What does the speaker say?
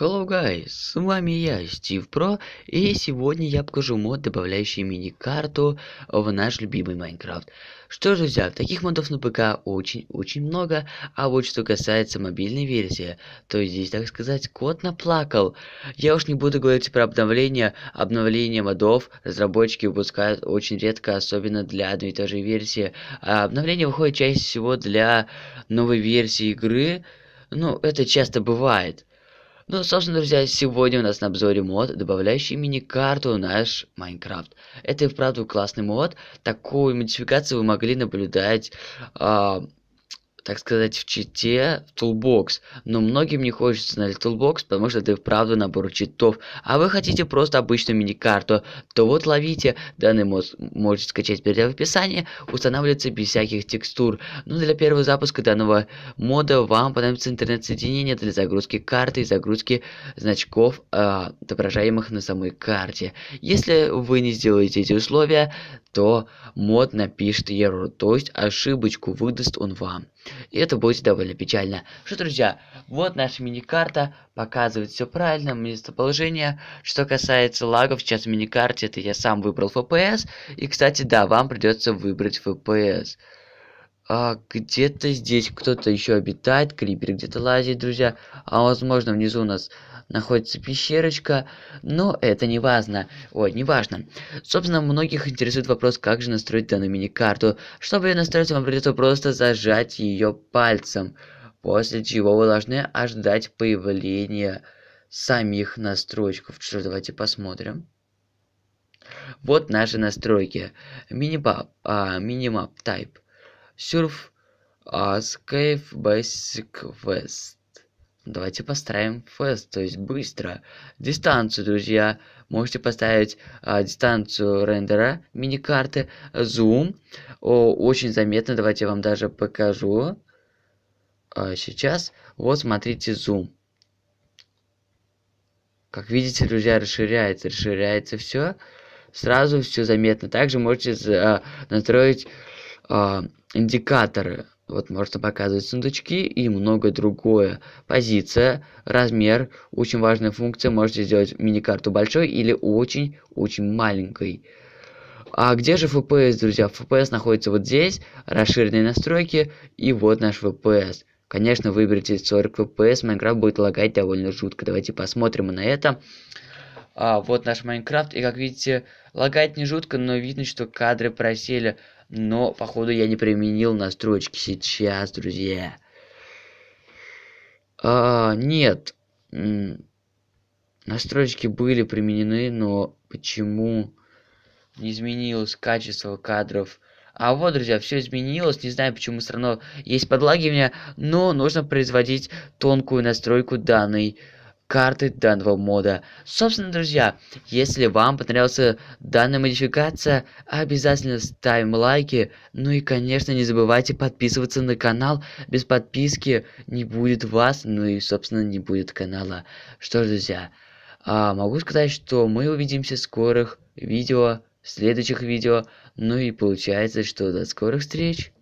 Hello guys, с вами я, Стив Про, и сегодня я покажу мод, добавляющий мини-карту в наш любимый Майнкрафт. Что же взяв, таких модов на ПК очень-очень много, а вот что касается мобильной версии, то здесь, так сказать, кот наплакал. Я уж не буду говорить про обновления, обновления модов разработчики выпускают очень редко, особенно для одной и той же версии. А обновление выходит чаще всего для новой версии игры, ну, это часто бывает. Ну, собственно, друзья, сегодня у нас на обзоре мод, добавляющий мини-карту наш Майнкрафт. Это и вправду классный мод. Такую модификацию вы могли наблюдать э, так сказать, в чите в тулбокс. Но многим не хочется на тулбокс, потому что это правда набор читов. А вы хотите просто обычную мини-карту, то вот ловите. Данный мод можете скачать перейдя в описании. Устанавливается без всяких текстур. Но ну, для первого запуска данного мода вам понадобится интернет-соединение для загрузки карты и загрузки значков, э, отображаемых на самой карте. Если вы не сделаете эти условия, то мод напишет error, то есть ошибочку выдаст он вам. И это будет довольно печально. Что, друзья, вот наша мини-карта. Показывает все правильно, местоположение. Что касается лагов, сейчас в мини-карте это я сам выбрал FPS. И, кстати, да, вам придется выбрать FPS. А, где-то здесь кто-то еще обитает, крипер где-то лазит, друзья. А возможно внизу у нас находится пещерочка, но это не важно. Ой, не важно. Собственно, многих интересует вопрос, как же настроить данную мини-карту. Чтобы ее настроить, вам придется просто зажать ее пальцем, после чего вы должны ожидать появления самих настройчиков. Что ж, давайте посмотрим. Вот наши настройки. Минимап, а, минимап type. Surf а, Escape Basic Fast. Давайте поставим фест, то есть быстро. Дистанцию, друзья. Можете поставить а, дистанцию рендера мини карты, Зум. О, очень заметно. Давайте я вам даже покажу. А, сейчас. Вот, смотрите, зум. Как видите, друзья, расширяется, расширяется все. Сразу все заметно. Также можете а, настроить э, индикаторы. Вот можно показывать сундучки и многое другое. Позиция, размер, очень важная функция. Можете сделать мини-карту большой или очень-очень маленькой. А где же FPS, друзья? FPS находится вот здесь, расширенные настройки и вот наш FPS. Конечно, выберите 40 FPS, Майнкрафт будет лагать довольно жутко. Давайте посмотрим на это. А, вот наш Майнкрафт, и как видите, лагает не жутко, но видно, что кадры просели но походу я не применил настройки сейчас, друзья. А, нет. Настройки были применены, но почему не изменилось качество кадров? А вот, друзья, все изменилось. Не знаю, почему все равно есть подлагивание, но нужно производить тонкую настройку данной карты данного мода. Собственно, друзья, если вам понравилась данная модификация, обязательно ставим лайки. Ну и, конечно, не забывайте подписываться на канал. Без подписки не будет вас, ну и, собственно, не будет канала. Что ж, друзья, а, могу сказать, что мы увидимся в скорых видео, в следующих видео. Ну и получается, что до скорых встреч!